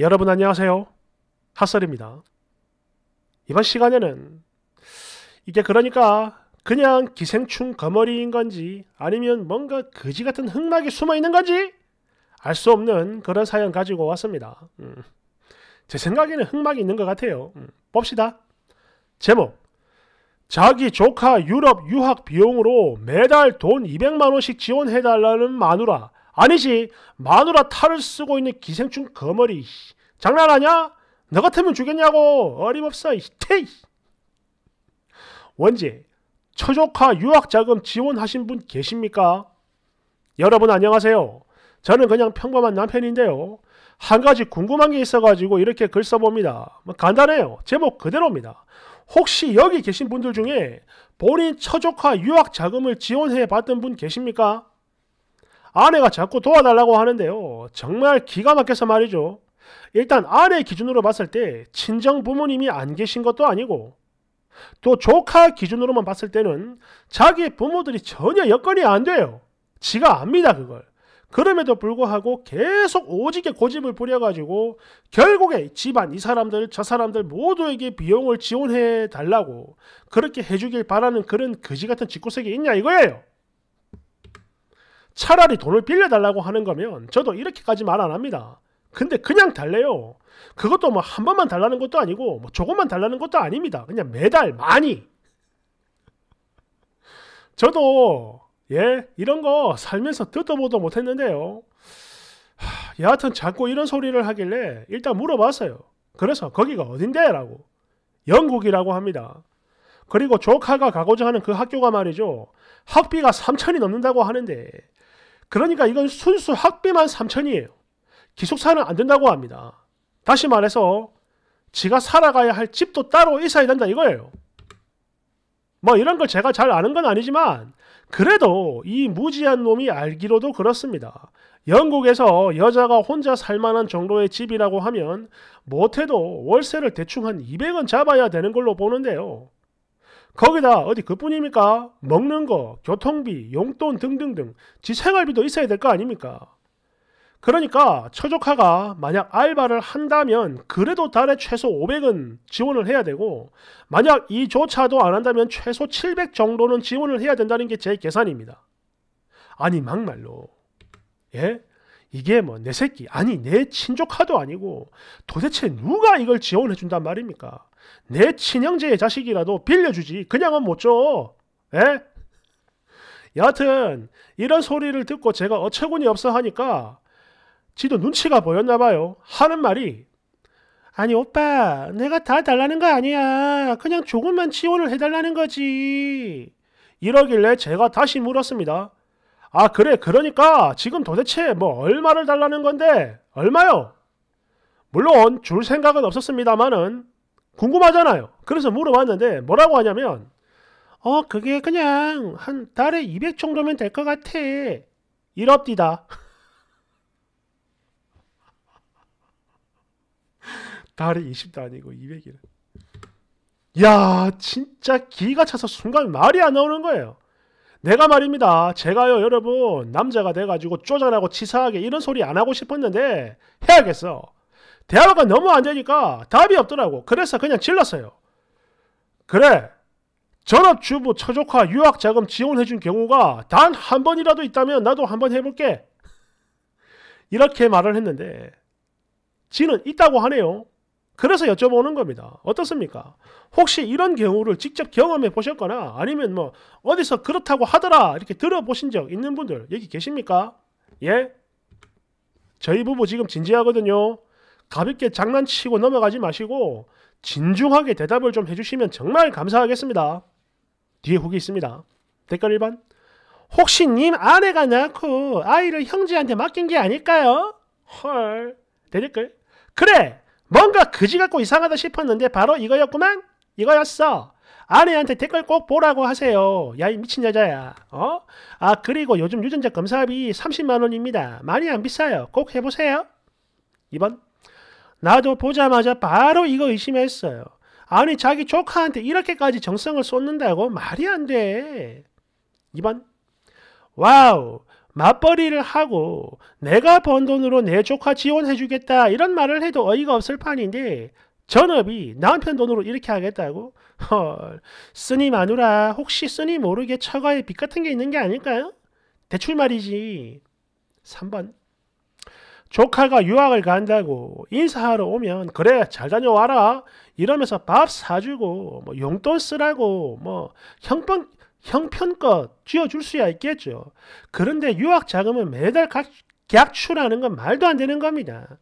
여러분 안녕하세요. 핫설입니다. 이번 시간에는 이게 그러니까 그냥 기생충 거머리인 건지 아니면 뭔가 거지 같은 흑막이 숨어 있는 건지 알 수 없는 그런 사연 가지고 왔습니다. 음. 제 생각에는 흑막이 있는 것 같아요. 음. 봅시다. 제목 자기 조카 유럽 유학 비용으로 매달 돈 200만원씩 지원해달라는 마누라 아니지 마누라 탈을 쓰고 있는 기생충 거머리 장난하냐? 너 같으면 죽겠냐고 어림없어 이태 원지 처조카 유학자금 지원하신 분 계십니까? 여러분 안녕하세요. 저는 그냥 평범한 남편인데요. 한 가지 궁금한 게 있어가지고 이렇게 글 써봅니다. 뭐 간단해요. 제목 그대로입니다. 혹시 여기 계신 분들 중에 본인 처조카 유학 자금을 지원해 봤던 분 계십니까? 아내가 자꾸 도와달라고 하는데요. 정말 기가 막혀서 말이죠. 일단 아내 기준으로 봤을 때 친정 부모님이 안 계신 것도 아니고 또 조카 기준으로만 봤을 때는 자기 부모들이 전혀 여건이 안 돼요. 지가 압니다 그걸. 그럼에도 불구하고 계속 오지게 고집을 부려가지고 결국에 집안 이 사람들 저 사람들 모두에게 비용을 지원해 달라고 그렇게 해주길 바라는 그런 거지 같은 짓구석이 있냐 이거예요. 차라리 돈을 빌려달라고 하는 거면 저도 이렇게까지 말 안 합니다. 근데 그냥 달래요. 그것도 뭐 한 번만 달라는 것도 아니고 뭐 조금만 달라는 것도 아닙니다. 그냥 매달 많이. 저도 예 이런 거 살면서 듣도 보도 못했는데요. 하, 여하튼 자꾸 이런 소리를 하길래 일단 물어봤어요. 그래서 거기가 어딘데라고 영국이라고 합니다. 그리고 조카가 가고자 하는 그 학교가 말이죠. 학비가 3천이 넘는다고 하는데 그러니까 이건 순수 학비만 3천이에요. 기숙사는 안 된다고 합니다. 다시 말해서 지가 살아가야 할 집도 따로 있어야 된다 이거예요. 뭐 이런 걸 제가 잘 아는 건 아니지만 그래도 이 무지한 놈이 알기로도 그렇습니다. 영국에서 여자가 혼자 살만한 정도의 집이라고 하면 못해도 월세를 대충 한 200원 잡아야 되는 걸로 보는데요. 거기다 어디 그뿐입니까? 먹는 거, 교통비, 용돈 등등등 지 생활비도 있어야 될 거 아닙니까? 그러니까 처조카가 만약 알바를 한다면 그래도 달에 최소 500은 지원을 해야 되고 만약 이조차도 안 한다면 최소 700 정도는 지원을 해야 된다는 게 제 계산입니다. 아니 막말로 예? 이게 뭐 내 새끼 아니 내 친조카도 아니고 도대체 누가 이걸 지원해 준단 말입니까? 내 친형제의 자식이라도 빌려주지 그냥은 못 줘. 예? 여하튼 이런 소리를 듣고 제가 어처구니 없어 하니까 지도 눈치가 보였나 봐요. 하는 말이 아니 오빠 내가 다 달라는 거 아니야. 그냥 조금만 지원을 해달라는 거지. 이러길래 제가 다시 물었습니다. 아 그래 그러니까 지금 도대체 뭐 얼마를 달라는 건데 얼마요? 물론 줄 생각은 없었습니다마는 궁금하잖아요. 그래서 물어봤는데 뭐라고 하냐면 어 그게 그냥 한 달에 200 정도면 될 것 같아. 이럽디다. 달에 20도 아니고 200이래. 야 진짜 기가 차서 순간 말이 안 나오는 거예요. 내가 말입니다. 제가요 여러분 남자가 돼가지고 쪼잔하고 치사하게 이런 소리 안 하고 싶었는데 해야겠어. 대화가 너무 안 되니까 답이 없더라고. 그래서 그냥 질렀어요. 그래, 전업주부, 처조카, 유학자금 지원해준 경우가 단 한 번이라도 있다면 나도 한 번 해볼게. 이렇게 말을 했는데 지는 있다고 하네요. 그래서 여쭤보는 겁니다. 어떻습니까? 혹시 이런 경우를 직접 경험해 보셨거나 아니면 뭐 어디서 그렇다고 하더라 이렇게 들어보신 적 있는 분들 여기 계십니까? 예? 저희 부부 지금 진지하거든요. 가볍게 장난치고 넘어가지 마시고 진중하게 대답을 좀 해주시면 정말 감사하겠습니다. 뒤에 후기 있습니다. 댓글 1번 혹시 님 아내가 낳고 아이를 형제한테 맡긴 게 아닐까요? 헐 대댓글 그래 뭔가 그지 같고 이상하다 싶었는데 바로 이거였구만 이거였어 아내한테 댓글 꼭 보라고 하세요 야 이 미친 여자야 어? 아 그리고 요즘 유전자 검사비 30만원입니다 많이 안 비싸요 꼭 해보세요 2번 나도 보자마자 바로 이거 의심했어요. 아니 자기 조카한테 이렇게까지 정성을 쏟는다고 말이 안 돼. 2번 와우 맞벌이를 하고 내가 번 돈으로 내 조카 지원해 주겠다 이런 말을 해도 어이가 없을 판인데 전업이 남편 돈으로 이렇게 하겠다고? 헐 쓰니 마누라 혹시 쓰니 모르게 처가에 빚 같은 게 있는 게 아닐까요? 대출 말이지. 3번 조카가 유학을 간다고 인사하러 오면 그래 잘 다녀와라 이러면서 밥 사주고 뭐 용돈 쓰라고 뭐 형편 형편껏 쥐어줄 수야 있겠죠. 그런데 유학 자금은 매달 각, 약출하는 건 말도 안 되는 겁니다.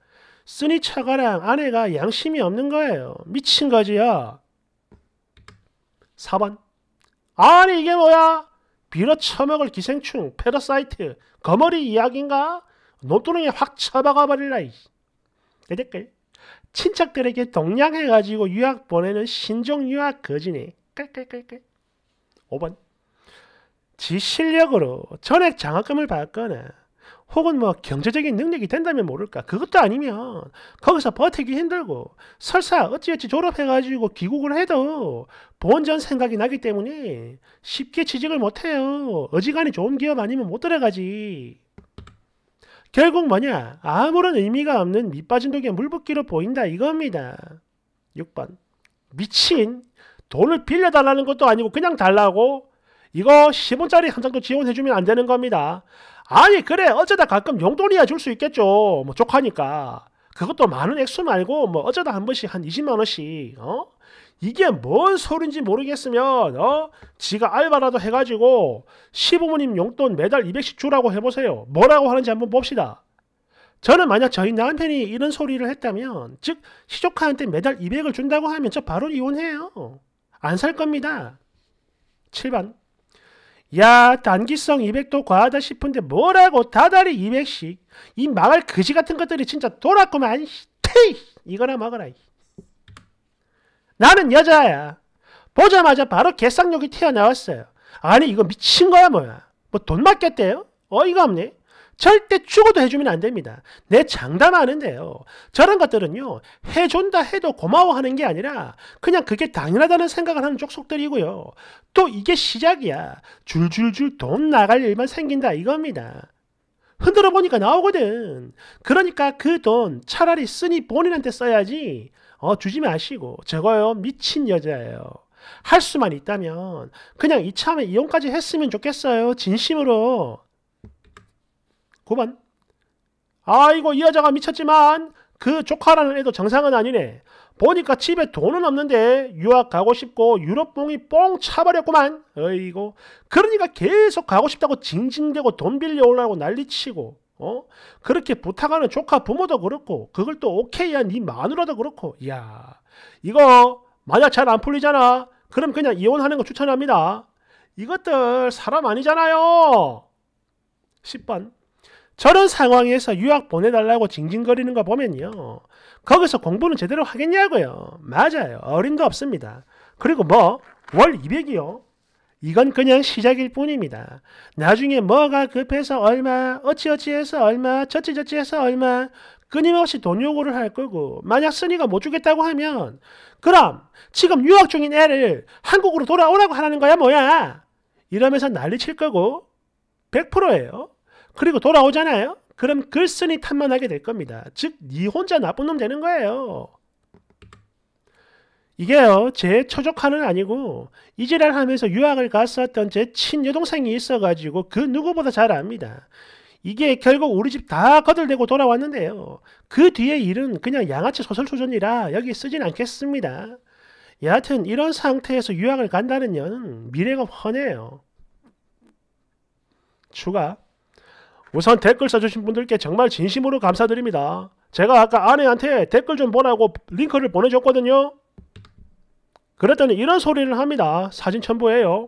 쓰니 처가랑 아내가 양심이 없는 거예요. 미친 거지요. 4번 아니 이게 뭐야? 빌어 처먹을 기생충, 패러사이트, 거머리 이야기인가? 노또렁이확쳐박아 버릴라 내 댓글. 친척들에게 동냥해가지고 유학 보내는 신종 유학 거지네. 깔깔깔깔. 5번. 지 실력으로 전액 장학금을 받거나 혹은 뭐 경제적인 능력이 된다면 모를까 그것도 아니면 거기서 버티기 힘들고 설사 어찌어찌 졸업해가지고 귀국을 해도 본전 생각이 나기 때문에 쉽게 취직을 못해요 어지간히 좋은 기업 아니면 못 들어가지 결국 뭐냐? 아무런 의미가 없는 밑빠진 독에 물붓기로 보인다 이겁니다. 6번. 미친 돈을 빌려달라는 것도 아니고 그냥 달라고 이거 10원짜리 한 장도 지원해주면 안 되는 겁니다. 아니 그래 어쩌다 가끔 용돈이야 줄 수 있겠죠. 뭐 족하니까. 그것도 많은 액수 말고 뭐 어쩌다 한 번씩 한 20만원씩 어? 이게 뭔 소린지 모르겠으면 어? 지가 알바라도 해가지고 시부모님 용돈 매달 200씩 주라고 해보세요. 뭐라고 하는지 한번 봅시다. 저는 만약 저희 남편이 이런 소리를 했다면 즉 시조카한테 매달 200을 준다고 하면 저 바로 이혼해요. 안 살 겁니다. 7번 야 단기성 200도 과하다 싶은데 뭐라고 다달이 200씩 이 망할 그지 같은 것들이 진짜 돌았구만 테이 이거나 먹어라 나는 여자야. 보자마자 바로 개쌍욕이 튀어나왔어요. 아니 이거 미친 거야 뭐야. 뭐 돈맡겠대요 어이가 없네. 절대 죽어도 해주면 안 됩니다. 내 장담하는데요. 저런 것들은요. 해준다 해도 고마워하는 게 아니라 그냥 그게 당연하다는 생각을 하는 쪽속들이고요. 또 이게 시작이야. 줄줄줄 돈 나갈 일만 생긴다 이겁니다. 흔들어 보니까 나오거든. 그러니까 그 돈 차라리 쓰니 본인한테 써야지 어, 주지 마시고 저거요 미친 여자예요. 할 수만 있다면 그냥 이참에 이혼까지 했으면 좋겠어요. 진심으로. 9번 아이고 이 여자가 미쳤지만 그 조카라는 애도 정상은 아니네. 보니까 집에 돈은 없는데 유학 가고 싶고 유럽봉이 뻥 차버렸구만. 어이고 그러니까 계속 가고 싶다고 징징대고 돈 빌려 올라고 난리치고 어? 그렇게 부탁하는 조카 부모도 그렇고 그걸 또 오케이한 이 마누라도 그렇고 야 이거 만약 잘 안 풀리잖아 그럼 그냥 이혼하는 거 추천합니다 이것들 사람 아니잖아요 10번 저런 상황에서 유학 보내달라고 징징거리는 거 보면요 거기서 공부는 제대로 하겠냐고요 맞아요 어림도 없습니다 그리고 뭐 월 200이요 이건 그냥 시작일 뿐입니다. 나중에 뭐가 급해서 얼마, 어찌어찌해서 얼마, 저찌저찌해서 얼마, 끊임없이 돈 요구를 할 거고 만약 쓰니가 못 주겠다고 하면 그럼 지금 유학 중인 애를 한국으로 돌아오라고 하라는 거야 뭐야 이러면서 난리 칠 거고 100%예요. 그리고 돌아오잖아요. 그럼 글쓴이 그 탓만 하게 될 겁니다. 즉, 니 혼자 나쁜 놈 되는 거예요. 이게요 제 초조카는 아니고 이지랄 하면서 유학을 갔었던 제 친여동생이 있어가지고 그 누구보다 잘 압니다. 이게 결국 우리 집 다 거들대고 돌아왔는데요. 그뒤에 일은 그냥 양아치 소설 수준이라 여기 쓰진 않겠습니다. 여하튼 이런 상태에서 유학을 간다는 년 미래가 훤해요. 추가 우선 댓글 써주신 분들께 정말 진심으로 감사드립니다. 제가 아까 아내한테 댓글 좀 보라고 링크를 보내줬거든요. 그랬더니 이런 소리를 합니다. 사진 첨부해요.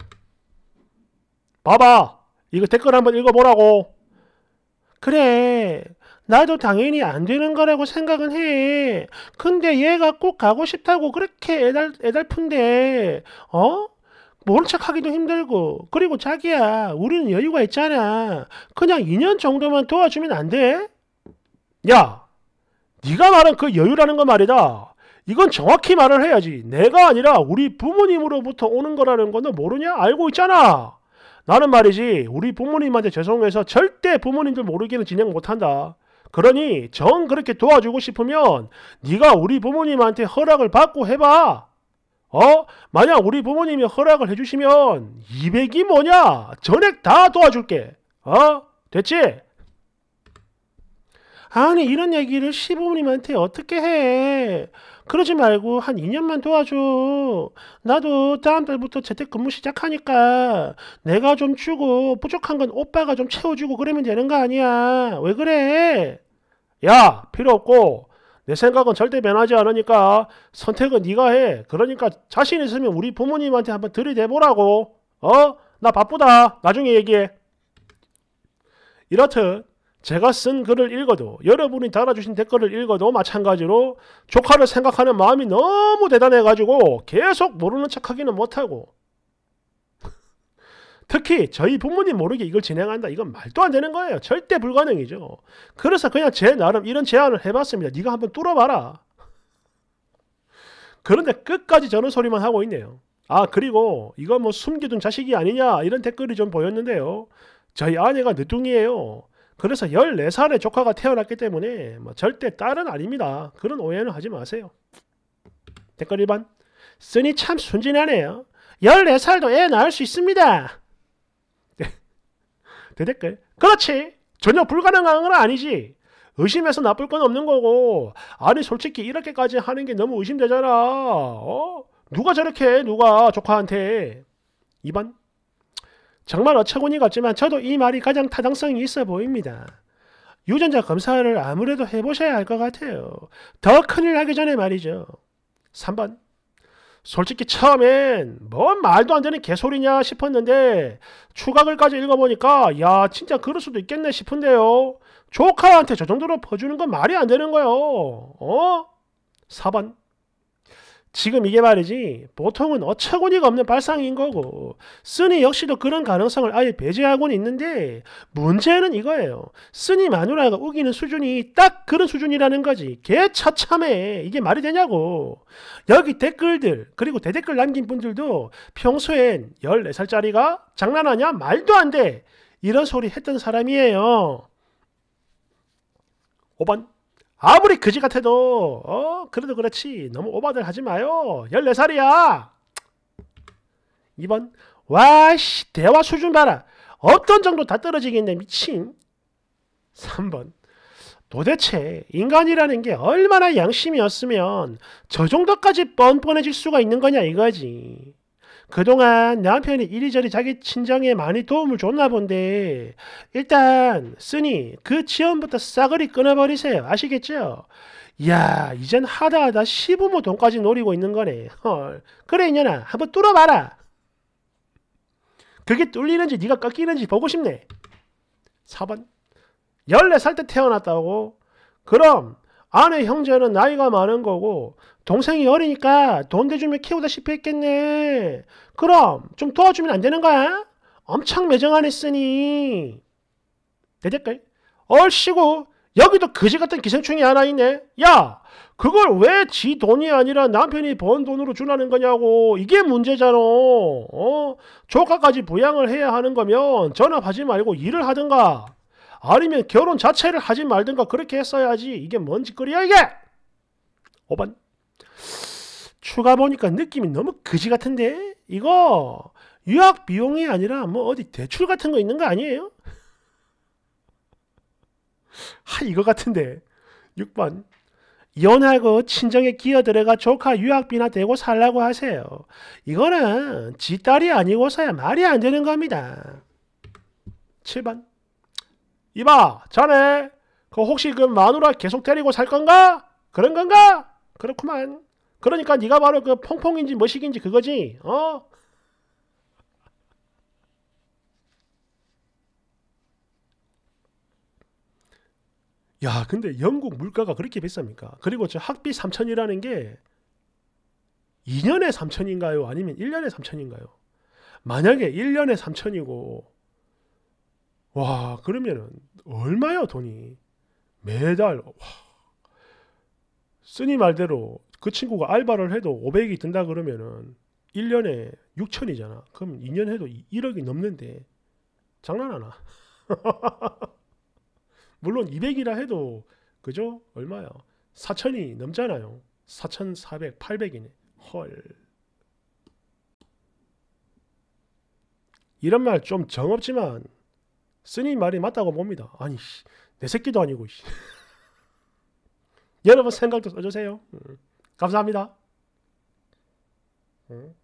봐봐. 이거 댓글 한번 읽어보라고. 그래. 나도 당연히 안 되는 거라고 생각은 해. 근데 얘가 꼭 가고 싶다고 그렇게 애달, 애달픈데, 어? 모른 척 하기도 힘들고. 그리고 자기야, 우리는 여유가 있잖아. 그냥 2년 정도만 도와주면 안 돼? 야, 네가 말한 그 여유라는 거 말이다. 이건 정확히 말을 해야지. 내가 아니라 우리 부모님으로부터 오는 거라는 건너 모르냐? 알고 있잖아. 나는 말이지 우리 부모님한테 죄송해서 절대 부모님들 모르기는 진행 못한다. 그러니 정 그렇게 도와주고 싶으면 네가 우리 부모님한테 허락을 받고 해봐. 어? 만약 우리 부모님이 허락을 해주시면 200이 뭐냐? 전액 다 도와줄게. 어? 됐지? 아니 이런 얘기를 시부모님한테 어떻게 해? 그러지 말고 한 2년만 도와줘. 나도 다음 달부터 재택근무 시작하니까 내가 좀 주고 부족한 건 오빠가 좀 채워주고 그러면 되는 거 아니야. 왜 그래? 야 필요 없고 내 생각은 절대 변하지 않으니까 선택은 네가 해. 그러니까 자신 있으면 우리 부모님한테 한번 들이대보라고. 어? 나 바쁘다. 나중에 얘기해. 이렇듯 제가 쓴 글을 읽어도 여러분이 달아주신 댓글을 읽어도 마찬가지로 조카를 생각하는 마음이 너무 대단해가지고 계속 모르는 척하기는 못하고 특히 저희 부모님 모르게 이걸 진행한다 이건 말도 안 되는 거예요 절대 불가능이죠 그래서 그냥 제 나름 이런 제안을 해봤습니다 네가 한번 뚫어봐라 그런데 끝까지 저런 소리만 하고 있네요 아 그리고 이건뭐 숨겨둔 자식이 아니냐 이런 댓글이 좀 보였는데요 저희 아내가 늦둥이에요 그래서 1 4살에 조카가 태어났기 때문에 뭐 절대 딸은 아닙니다. 그런 오해는 하지 마세요. 댓글 1번 쓰니 참 순진하네요. 14살도 애 낳을 수 있습니다. 대댓글 네, 그렇지 전혀 불가능한 건 아니지. 의심해서 나쁠 건 없는 거고 아니 솔직히 이렇게까지 하는 게 너무 의심되잖아. 어? 누가 저렇게 해, 누가 조카한테 2번 정말 어처구니 가없지만 저도 이 말이 가장 타당성이 있어 보입니다. 유전자 검사를 아무래도 해보셔야 할 것 같아요. 더 큰일 하기 전에 말이죠. 3번 솔직히 처음엔 뭔 뭐 말도 안 되는 개소리냐 싶었는데 추가글까지 읽어보니까 야 진짜 그럴 수도 있겠네 싶은데요. 조카한테 저 정도로 퍼주는 건 말이 안 되는 거예요. 어? 4번 지금 이게 말이지 보통은 어처구니가 없는 발상인 거고 쓰니 역시도 그런 가능성을 아예 배제하고는 있는데 문제는 이거예요. 쓰니 마누라가 우기는 수준이 딱 그런 수준이라는 거지. 개차참해 이게 말이 되냐고. 여기 댓글들 그리고 대댓글 남긴 분들도 평소엔 14살짜리가 장난하냐? 말도 안 돼. 이런 소리 했던 사람이에요. 5번 아무리 그지 같아도 어 그래도 그렇지 너무 오바들 하지 마요 14살이야 2번 와씨 대화 수준 봐라 어떤 정도 다 떨어지겠네 미친 3번 도대체 인간이라는 게 얼마나 양심이었으면 저 정도까지 뻔뻔해질 수가 있는 거냐 이거지 그동안 남편이 이리저리 자기 친정에 많이 도움을 줬나 본데 일단 쓰니 그 지원부터 싸그리 끊어버리세요. 아시겠죠? 야 이젠 하다하다 시부모 돈까지 노리고 있는 거네. 헐. 그래 인연아 한번 뚫어봐라. 그게 뚫리는지 네가 꺾이는지 보고 싶네. 4번 14살 때 태어났다고? 그럼 아내 형제는 나이가 많은 거고 동생이 어리니까 돈 대주면 키우다시피 했겠네. 그럼 좀 도와주면 안 되는 거야? 엄청 매정 안 했으니. 내 댓글 얼씨구 여기도 그지 같은 기생충이 하나 있네. 야 그걸 왜 지 돈이 아니라 남편이 번 돈으로 주라는 거냐고 이게 문제잖아. 어? 조카까지 부양을 해야 하는 거면 전업하지 말고 일을 하든가. 아니면 결혼 자체를 하지 말든가 그렇게 했어야지 이게 뭔 짓거리야 이게 5번 추가 보니까 느낌이 너무 그지 같은데 이거 유학 비용이 아니라 뭐 어디 대출 같은 거 있는 거 아니에요? 하 이거 같은데 6번 연하고 친정에 기어들어가 조카 유학비나 대고 살라고 하세요. 이거는 지 딸이 아니고서야 말이 안 되는 겁니다. 7번 이봐 자네 그 혹시 그 마누라 계속 데리고 살 건가? 그런 건가? 그렇구만. 그러니까 네가 바로 그퐁퐁인지 뭐식인지 그거지. 어? 야, 근데 영국 물가가 그렇게 비쌉니까? 그리고 저 학비 3천이라는 게 2년에 3천인가요? 아니면 1년에 3천인가요? 만약에 1년에 3천이고 와 그러면은 얼마요 돈이 매달 와 쓰니 말대로 그 친구가 알바를 해도 500이 든다 그러면은 1년에 6천이잖아 그럼 2년 해도 1억이 넘는데 장난하나 물론 200이라 해도 그죠 얼마야 4천이 넘잖아요 4,400 800이네 헐 이런 말 좀 정없지만 스님 말이 맞다고 봅니다. 아니 내 새끼도 아니고 여러분 생각도 써주세요. 음. 감사합니다. 음.